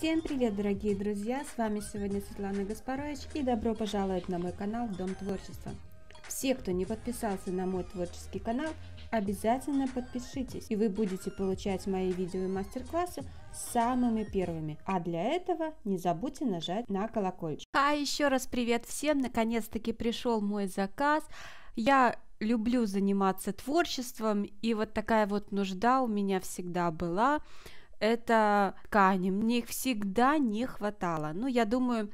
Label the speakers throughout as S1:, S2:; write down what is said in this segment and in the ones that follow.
S1: Всем привет, дорогие друзья! С вами сегодня Светлана Гаспарович и добро пожаловать на мой канал Дом Творчества. Все, кто не подписался на мой творческий канал, обязательно подпишитесь, и вы будете получать мои видео и мастер-классы самыми первыми. А для этого не забудьте нажать на колокольчик. А еще раз привет всем! Наконец-таки пришел мой заказ. Я люблю заниматься творчеством, и вот такая вот нужда у меня всегда была – это ткани. Мне их всегда не хватало. Ну, я думаю,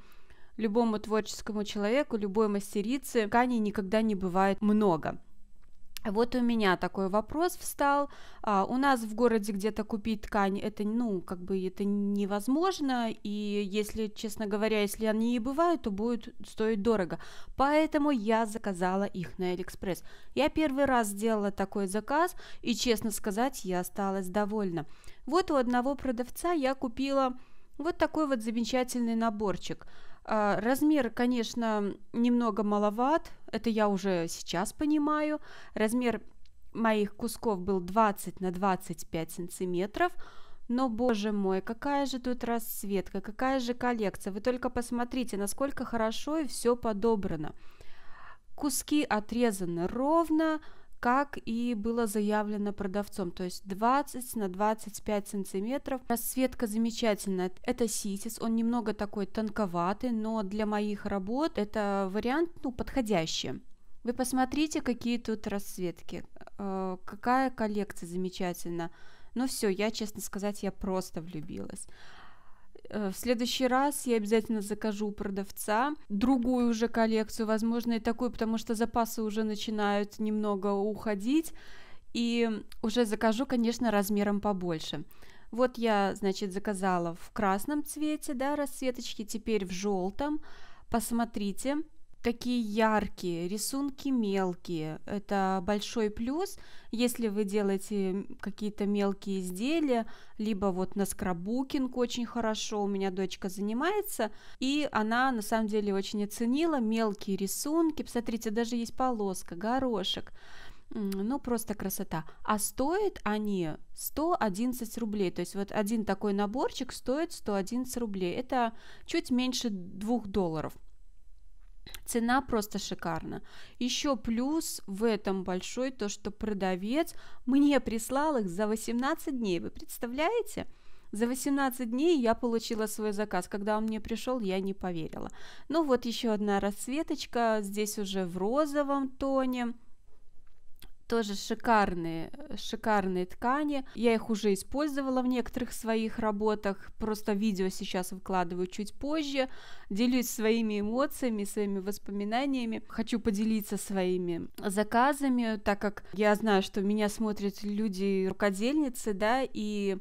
S1: любому творческому человеку, любой мастерице тканей никогда не бывает много. Вот у меня такой вопрос встал. А, у нас в городе где-то купить ткань, это, ну, как бы это невозможно, и если, честно говоря, если они и бывают, то будет стоить дорого. Поэтому я заказала их на Алиэкспресс. Я первый раз сделала такой заказ, и, честно сказать, я осталась довольна. Вот у одного продавца я купила вот такой вот замечательный наборчик. А, размер, конечно, немного маловат, это я уже сейчас понимаю. Размер моих кусков был 20 на 25 сантиметров, но, боже мой, какая же тут расцветка, какая же коллекция. Вы только посмотрите, насколько хорошо и все подобрано. Куски отрезаны ровно, как и было заявлено продавцом, то есть 20 на 25 сантиметров. Расцветка замечательная, это ситис, он немного такой тонковатый, но для моих работ это вариант ну, подходящий. Вы посмотрите, какие тут расцветки, э, какая коллекция замечательна. Ну все, я, честно сказать, я просто влюбилась. Э, в следующий раз я обязательно закажу у продавца другую уже коллекцию, возможно, и такую, потому что запасы уже начинают немного уходить. И уже закажу, конечно, размером побольше. Вот я, значит, заказала в красном цвете, да, расцветочки, теперь в желтом. Посмотрите, такие яркие, рисунки мелкие. Это большой плюс, если вы делаете какие-то мелкие изделия, либо вот на скрабукинг очень хорошо, у меня дочка занимается, и она на самом деле очень оценила мелкие рисунки. Посмотрите, даже есть полоска, горошек. Ну, просто красота. А стоят они 111 рублей. То есть вот один такой наборчик стоит 111 рублей. Это чуть меньше 2 долларов. Цена просто шикарна. Еще плюс в этом большой то, что продавец мне прислал их за 18 дней. Вы представляете? За 18 дней я получила свой заказ. Когда он мне пришел, я не поверила. Ну вот еще одна расцветочка. Здесь уже в розовом тоне тоже шикарные, э, шикарные ткани. Я их уже использовала в некоторых своих работах, просто видео сейчас выкладываю чуть позже. Делюсь своими эмоциями, своими воспоминаниями. Хочу поделиться своими заказами, так как я знаю, что меня смотрят люди рукодельницы, да, и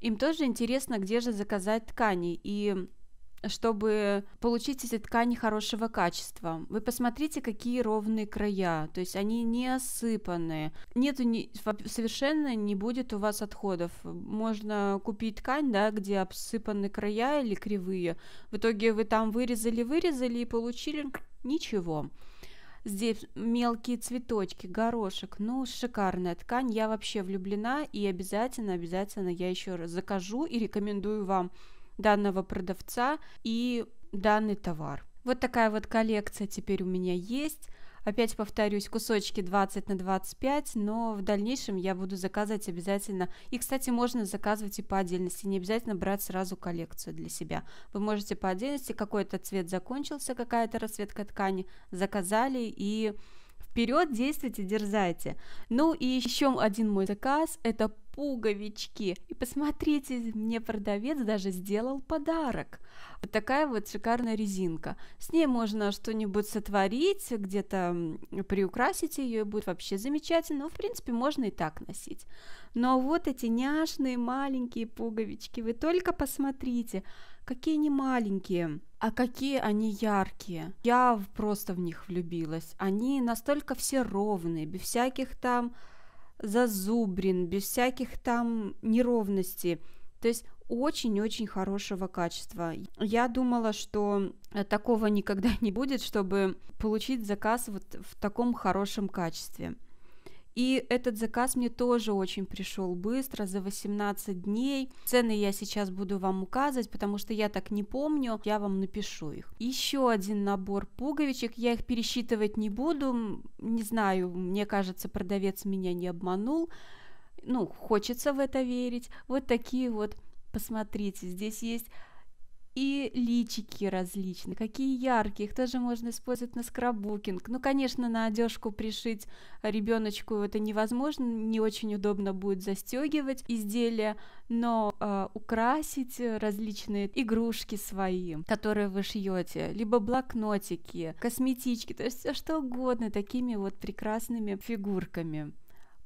S1: им тоже интересно, где же заказать ткани. И чтобы получить эти ткани хорошего качества. Вы посмотрите, какие ровные края, то есть они не осыпанные. Нету ни, совершенно не будет у вас отходов. Можно купить ткань, да, где обсыпаны края или кривые. В итоге вы там вырезали, вырезали и получили ничего. Здесь мелкие цветочки, горошек. Ну, шикарная ткань. Я вообще влюблена и обязательно, обязательно я еще раз закажу и рекомендую вам данного продавца и данный товар. Вот такая вот коллекция теперь у меня есть. Опять повторюсь, кусочки 20 на 25, но в дальнейшем я буду заказывать обязательно. И, кстати, можно заказывать и по отдельности, не обязательно брать сразу коллекцию для себя. Вы можете по отдельности, какой-то цвет закончился, какая-то расцветка ткани, заказали и вперед действуйте, дерзайте. Ну и еще один мой заказ – это пуговички. И посмотрите, мне продавец даже сделал подарок. Вот такая вот шикарная резинка. С ней можно что-нибудь сотворить, где-то приукрасить ее, и будет вообще замечательно. Ну, в принципе, можно и так носить. Но вот эти няшные маленькие пуговички, вы только посмотрите, какие они маленькие. А какие они яркие. Я просто в них влюбилась. Они настолько все ровные, без всяких там зазубрин, без всяких там неровностей. То есть очень-очень хорошего качества. Я думала, что э, такого никогда не будет, чтобы получить заказ вот в таком хорошем качестве. И этот заказ мне тоже очень пришел быстро, за 18 дней. Цены я сейчас буду вам указывать, потому что я так не помню, я вам напишу их. Еще один набор пуговичек, я их пересчитывать не буду, не знаю, мне кажется, продавец меня не обманул. Ну, хочется в это верить. Вот такие вот, посмотрите, здесь есть и личики различные, какие яркие, их тоже можно использовать на скраббукинг. Ну, конечно, на одежку пришить ребеночку это невозможно, не очень удобно будет застегивать изделие, но э, украсить различные игрушки свои, которые вы шьете, либо блокнотики, косметички, то есть все что угодно такими вот прекрасными фигурками.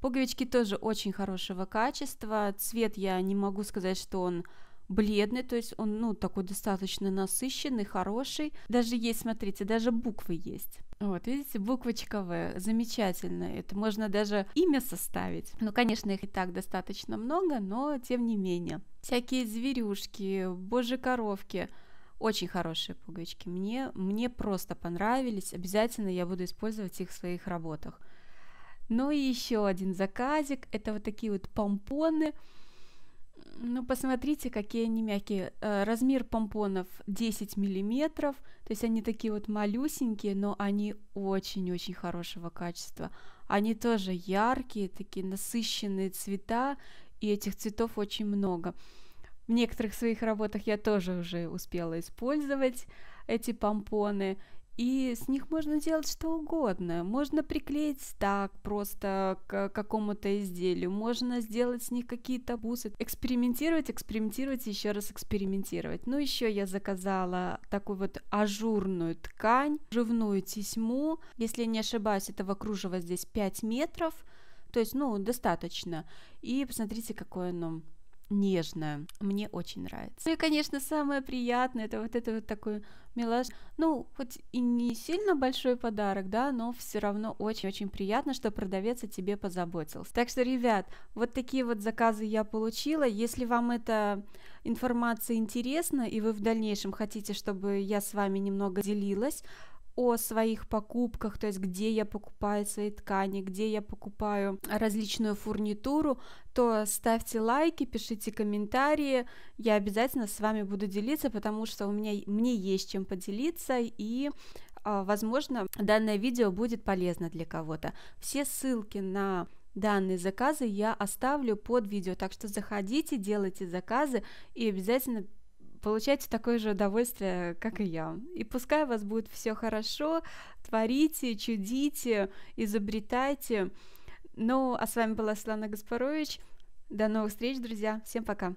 S1: Пуговички тоже очень хорошего качества, цвет я не могу сказать, что он бледный, то есть он, ну, такой достаточно насыщенный, хороший. Даже есть, смотрите, даже буквы есть. Вот, видите, буквочка В, замечательно, это можно даже имя составить. Ну, конечно, их и так достаточно много, но тем не менее. Всякие зверюшки, боже, коровки, очень хорошие пуговички. Мне, мне просто понравились, обязательно я буду использовать их в своих работах. Ну и еще один заказик, это вот такие вот помпоны, ну, посмотрите, какие они мягкие. Э, размер помпонов 10 миллиметров. То есть они такие вот малюсенькие, но они очень-очень хорошего качества. Они тоже яркие, такие насыщенные цвета, и этих цветов очень много. В некоторых своих работах я тоже уже успела использовать эти помпоны, и с них можно делать что угодно. Можно приклеить так просто к какому-то изделию. Можно сделать с них какие-то бусы. Экспериментировать, экспериментировать, еще раз экспериментировать. Ну, еще я заказала такую вот ажурную ткань, живную тесьму. Если не ошибаюсь, этого кружева здесь 5 метров. То есть, ну, достаточно. И посмотрите, какое оно нежная. Мне очень нравится. Ну и, конечно, самое приятное, это вот это вот такой милаж. Ну, хоть и не сильно большой подарок, да, но все равно очень-очень приятно, что продавец о тебе позаботился. Так что, ребят, вот такие вот заказы я получила. Если вам эта информация интересна, и вы в дальнейшем хотите, чтобы я с вами немного делилась, о своих покупках, то есть где я покупаю свои ткани, где я покупаю различную фурнитуру, то ставьте лайки, пишите комментарии, я обязательно с вами буду делиться, потому что у меня мне есть чем поделиться и а, возможно, данное видео будет полезно для кого-то. Все ссылки на данные заказы я оставлю под видео, так что заходите, делайте заказы и обязательно получайте такое же удовольствие, как и я. И пускай у вас будет все хорошо, творите, чудите, изобретайте. Ну, а с вами была Светлана Гаспарович. До новых встреч, друзья. Всем пока.